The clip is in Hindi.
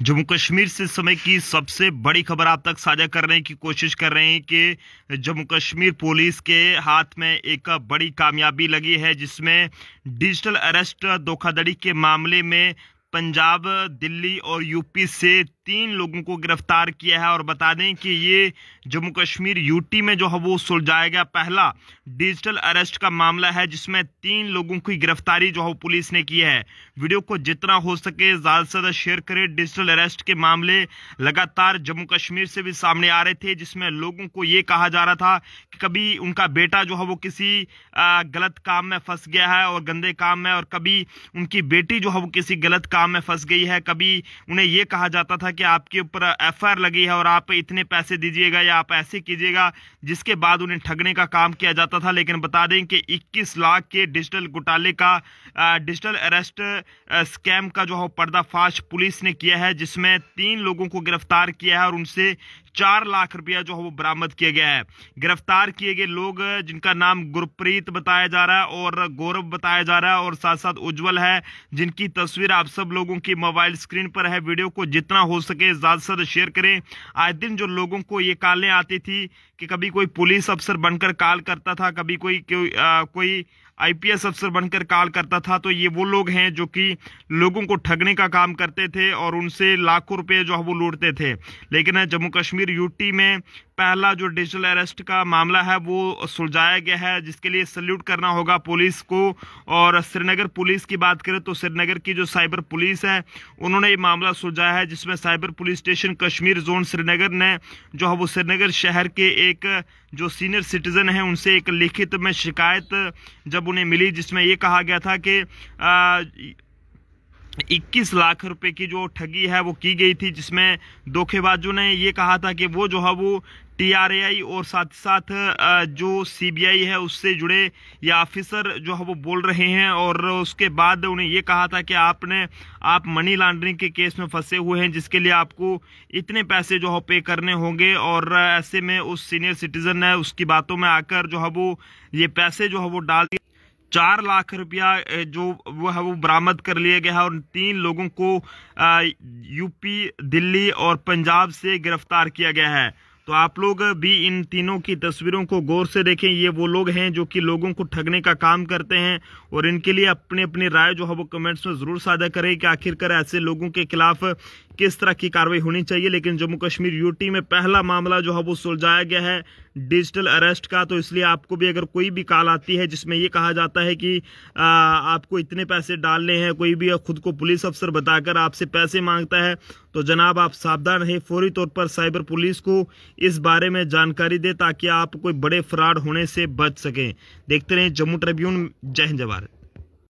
जम्मू कश्मीर से इस समय की सबसे बड़ी खबर आप तक साझा करने की कोशिश कर रहे हैं कि जम्मू कश्मीर पुलिस के हाथ में एक बड़ी कामयाबी लगी है जिसमें डिजिटल अरेस्ट धोखाधड़ी के मामले में पंजाब दिल्ली और यूपी से तीन लोगों को गिरफ्तार किया है और बता दें कि ये जम्मू कश्मीर यूटी में जो है वो सुलझाया गया पहला डिजिटल अरेस्ट का मामला है जिसमें तीन लोगों की गिरफ्तारी जो है पुलिस ने की है वीडियो को जितना हो सके ज़्यादा से ज़्यादा शेयर करें डिजिटल अरेस्ट के मामले लगातार जम्मू कश्मीर से भी सामने आ रहे थे जिसमें लोगों को ये कहा जा रहा था कि कभी उनका बेटा जो है वो किसी गलत काम में फंस गया है और गंदे काम में और कभी उनकी बेटी जो है वो किसी गलत काम में फंस गई है कभी उन्हें ये कहा जाता था था कि आपके ऊपर एफ लगी है और आप इतने पैसे दीजिएगा या आप ऐसे कीजिएगा जिसके बाद उन्हें ठगने का काम किया जाता था लेकिन बता दें कि 21 लाख के डिजिटल घोटाले का डिजिटल अरेस्ट स्कैम का जो है पर्दाफाश पुलिस ने किया है जिसमें तीन लोगों को गिरफ्तार किया है और उनसे चार लाख रुपया जो है वो बरामद किया गया है गिरफ्तार किए गए लोग जिनका नाम गुरप्रीत बताया जा रहा है और गौरव बताया जा रहा है और साथ साथ उज्जवल है जिनकी तस्वीर आप सब लोगों की मोबाइल स्क्रीन पर है वीडियो को जितना हो सके ज़्यादा से शेयर करें आए दिन जो लोगों को ये कालें आती थी कि कभी कोई पुलिस अफसर बनकर काल करता था कभी कोई कोई, आ, कोई आईपीएस अफसर बनकर काल करता था तो ये वो लोग हैं जो कि लोगों को ठगने का काम करते थे और उनसे लाखों रुपए जो है वो लूटते थे लेकिन जम्मू कश्मीर कश्मीर यूटी में पहला जो डिजिटल अरेस्ट का मामला है वो सुलझाया गया है जिसके लिए सल्यूट करना होगा पुलिस को और श्रीनगर पुलिस की बात करें तो श्रीनगर की जो साइबर पुलिस है उन्होंने ये मामला सुलझाया है जिसमें cyber police station Kashmir zone Srinagar ने जो है वो श्रीनगर शहर के एक जो सीनियर सिटीज़न हैं उनसे एक लिखित में शिकायत जब उन्हें मिली जिसमें ये कहा गया था कि 21 लाख रुपए की जो ठगी है वो की गई थी जिसमें धोखेबाजों ने ये कहा था कि वो जो है वो टीआरएआई और साथ साथ जो सीबीआई है उससे जुड़े या ऑफिसर जो है वो बोल रहे हैं और उसके बाद उन्हें ये कहा था कि आपने आप मनी लॉन्ड्रिंग के केस में फंसे हुए हैं जिसके लिए आपको इतने पैसे जो है पे करने होंगे और ऐसे में उस सीनियर सिटीजन ने उसकी बातों में आकर जो है वो ये पैसे जो है वो डाल दिए चार लाख रुपया जो वो है वो बरामद कर लिया गया है और तीन लोगों को यूपी दिल्ली और पंजाब से गिरफ्तार किया गया है तो आप लोग भी इन तीनों की तस्वीरों को गौर से देखें ये वो लोग हैं जो कि लोगों को ठगने का काम करते हैं और इनके लिए अपने अपनी राय जो है वो कमेंट्स में ज़रूर साझा करें कि आखिरकार ऐसे लोगों के खिलाफ किस तरह की कार्रवाई होनी चाहिए लेकिन जम्मू कश्मीर यूटी में पहला मामला जो है वो सुलझाया गया है डिजिटल अरेस्ट का तो इसलिए आपको भी अगर कोई भी कॉल आती है जिसमें ये कहा जाता है कि आ, आपको इतने पैसे डालने हैं कोई भी खुद को पुलिस अफसर बताकर आपसे पैसे मांगता है तो जनाब आप सावधान रहे फौरी तौर पर साइबर पुलिस को इस बारे में जानकारी दे ताकि आप कोई बड़े फ्रॉड होने से बच सकें देखते रहें जम्मू ट्रिब्यून जय हिंद जवाहर